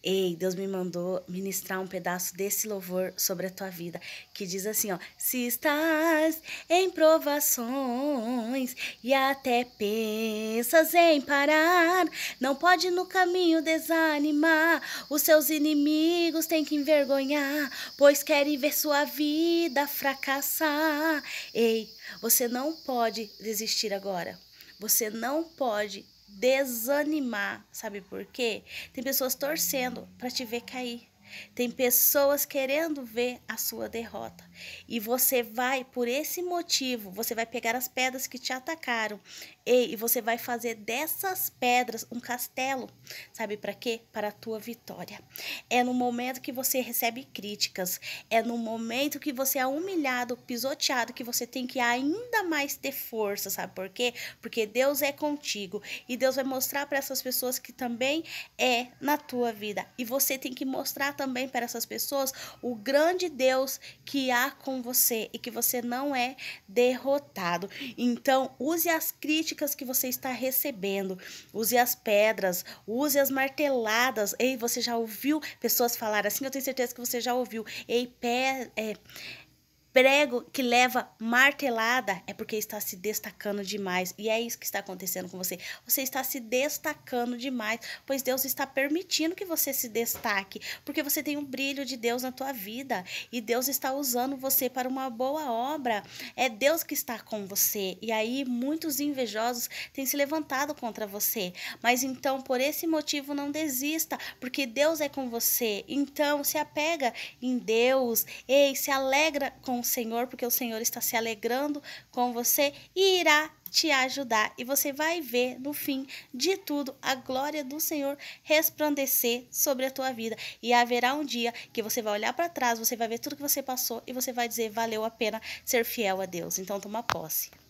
Ei, Deus me mandou ministrar um pedaço desse louvor sobre a tua vida, que diz assim, ó: Se estás em provações e até pensas em parar, não pode no caminho desanimar. Os seus inimigos têm que envergonhar, pois querem ver sua vida fracassar. Ei, você não pode desistir agora. Você não pode desanimar, sabe por quê? Tem pessoas torcendo para te ver cair. Tem pessoas querendo ver a sua derrota. E você vai, por esse motivo, você vai pegar as pedras que te atacaram e, você vai fazer dessas pedras um castelo. Sabe para quê? Para a tua vitória. É no momento que você recebe críticas, é no momento que você é humilhado, pisoteado, que você tem que ainda mais ter força, sabe por quê? Porque Deus é contigo e Deus vai mostrar para essas pessoas que também é na tua vida. E você tem que mostrar também para essas pessoas o grande Deus que há com você e que você não é derrotado. Então, use as críticas que você está recebendo, use as pedras, use as marteladas. Ei, você já ouviu pessoas falar assim? Eu tenho certeza que você já ouviu. Ei, pé. É, prego que leva martelada é porque está se destacando demais. E é isso que está acontecendo com você. Você está se destacando demais, pois Deus está permitindo que você se destaque, porque você tem um brilho de Deus na tua vida e Deus está usando você para uma boa obra. É Deus que está com você. E aí muitos invejosos têm se levantado contra você. Mas então, por esse motivo, não desista, porque Deus é com você. Então, se apega em Deus, ei, se alegra com com o Senhor, porque o Senhor está se alegrando com você e irá te ajudar. E você vai ver no fim de tudo a glória do Senhor resplandecer sobre a tua vida. E haverá um dia que você vai olhar para trás, você vai ver tudo que você passou e você vai dizer: valeu a pena ser fiel a Deus. Então toma posse.